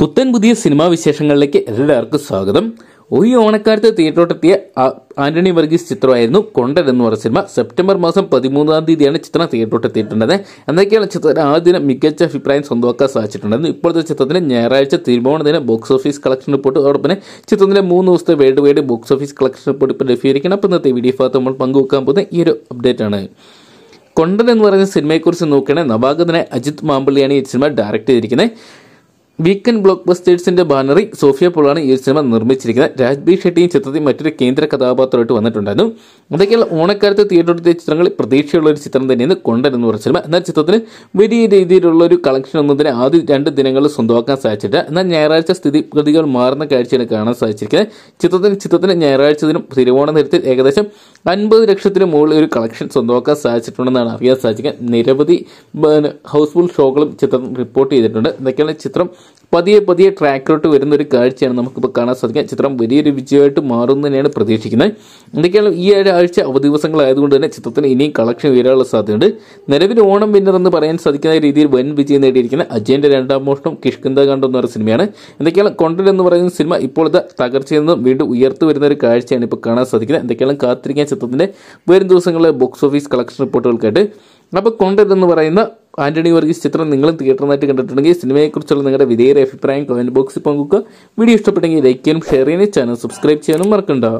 പുത്തൻ പുതിയ സിനിമാ വിശേഷങ്ങളിലേക്ക് എല്ലാവർക്കും സ്വാഗതം ഒരു ഓണക്കാലത്ത് തിയേറ്ററോട്ടെത്തിയ ആന്റണി വർഗീസ് ചിത്രമായിരുന്നു കൊണ്ടൻ എന്ന് പറഞ്ഞ സിനിമ സെപ്റ്റംബർ മാസം പതിമൂന്നാം തീയതിയാണ് ചിത്രം തിയേറ്ററോട്ടെത്തിയിട്ടുണ്ടത് എന്തൊക്കെയാണ് ചിത്രത്തിന് ദിനം മികച്ച അഭിപ്രായം സ്വന്തമാക്കാൻ സാധിച്ചിട്ടുണ്ടെന്ന് ഇപ്പോഴത്തെ ചിത്രത്തിന് ഞായറാഴ്ച തിരുവോണത്തിന് ബോക്സ് ഓഫീസ് കളക്ഷൻ റിപ്പോർട്ട് അതോടൊപ്പം ചിത്രത്തിലെ മൂന്ന് ദിവസത്തെ worldwide box office collection report ഇപ്പോൾ ലഭ്യമായിരിക്കണം അപ്പോൾ ഇന്നത്തെ വീഡിയോ ഭാഗത്ത് നമ്മൾ പങ്കുവെക്കാൻ പോകുന്ന ഈ ഒരു അപ്ഡേറ്റ് ആണ് കൊണ്ടൻ എന്ന് പറയുന്ന സിനിമയെക്കുറിച്ച് നോക്കുകയാണെങ്കിൽ നവാഗതനെ അജിത് മാമ്പള്ളിയാണ് ഈ സിനിമ ഡയറക്റ്റ് ചെയ്തിരിക്കുന്നത് വീക്കെൻഡ് ബ്ലോക്ക് ബസ്റ്റേഴ്സിന്റെ ബാനറിൽ സോഫിയ പോളാണ് ഈ സിനിമ നിർമ്മിച്ചിരിക്കുന്നത് രാജ്ബി ഷെട്ടിയും ചിത്രത്തിൽ മറ്റൊരു കേന്ദ്ര കഥാപാത്രമായിട്ട് വന്നിട്ടുണ്ടായിരുന്നു അതൊക്കെയുള്ള ഓണക്കാലത്ത് തിയേറ്ററിലെ ചിത്രങ്ങൾ പ്രതീക്ഷയുള്ള ഒരു ചിത്രം തന്നെയാണ് കൊണ്ടൻ എന്ന് പറഞ്ഞ സിനിമ എന്നാൽ ചിത്രത്തിന് വലിയ രീതിയിലുള്ള ഒരു കളക്ഷൻ ഒന്നതിന് ആദ്യ രണ്ട് ദിനങ്ങളിൽ സ്വന്തമാക്കാൻ സാധിച്ചിട്ട് എന്നാൽ ഞായറാഴ്ച സ്ഥിതിഗതികൾ മാറുന്ന കാഴ്ചയാണ് കാണാൻ സാധിച്ചിരിക്കുന്നത് ചിത്രത്തിന് ചിത്രത്തിന് ഞായറാഴ്ച ദിനം തിരുവോണ നേരത്തിൽ ഏകദേശം അൻപത് ലക്ഷത്തിന് മുകളിൽ ഒരു കളക്ഷൻ സ്വന്തമാക്കാൻ സാധിച്ചിട്ടുണ്ടെന്നാണ് അറിയാൻ സാധിക്കുക നിരവധി ഹൗസ്ഫുൾ ഷോകളും ചിത്രം റിപ്പോർട്ട് ചെയ്തിട്ടുണ്ട് എന്തൊക്കെയാണ് ചിത്രം പതിയെ പതിയെ ട്രാക്കിലോട്ട് വരുന്ന ഒരു കാഴ്ചയാണ് നമുക്കിപ്പോൾ കാണാൻ സാധിക്കുക ചിത്രം വലിയൊരു വിജയമായിട്ട് തന്നെയാണ് പ്രതീക്ഷിക്കുന്നത് എന്തൊക്കെയാണ് ഈ ആഴ്ച അവധിവസങ്ങളായതുകൊണ്ട് തന്നെ ചിത്രത്തിന് ഇനിയും കളക്ഷൻ ഉയരാനുള്ള സാധ്യതയുണ്ട് നിലവിൽ ഓണം വിന്നർ എന്ന് പറയാൻ സാധിക്കുന്ന രീതിയിൽ വൻ വിജയം നേടിയിരിക്കുന്ന അജയന്റെ രണ്ടാം മോഷണം കിഷ്കിന്ദ കണ്ട എന്ന് പറയുന്ന സിനിമയാണ് എന്തൊക്കെയാണ് കൊണ്ടൻ എന്ന് പറയുന്ന സിനിമ ഇപ്പോഴത്തെ തകർച്ചയിൽ നിന്നും വീണ്ടും ഉയർത്തു വരുന്ന ഒരു കാഴ്ചയാണ് ഇപ്പോൾ കാണാൻ സാധിക്കുന്നത് എന്തൊക്കെയാണ് കാത്തിരിക്കാൻ ചിത്രത്തിന്റെ വരും ദിവസങ്ങളിലെ ബോക്സ് ഓഫീസ് കളക്ഷൻ റിപ്പോർട്ടുകൾക്കായിട്ട് അപ്പോൾ എന്ന് പറയുന്ന ആന്റണി വർഗീസ് ചിത്രം നിങ്ങളും തിയേറ്ററിനായിട്ട് കണ്ടിട്ടുണ്ടെങ്കിൽ സിനിമയെക്കുറിച്ചുള്ള നിങ്ങളുടെ വിധേയര അഭിപ്രായം കമന്റ് ബോക്സിൽ പങ്കുവെക്കുക വീഡിയോ ഇഷ്ടപ്പെട്ടെങ്കിൽ ലൈക്ക് ചെയ്യാനും ഷെയർ ചെയ്യാനും ചാനൽ സബ്സ്ക്രൈബ് ചെയ്യാനും മറക്കണ്ട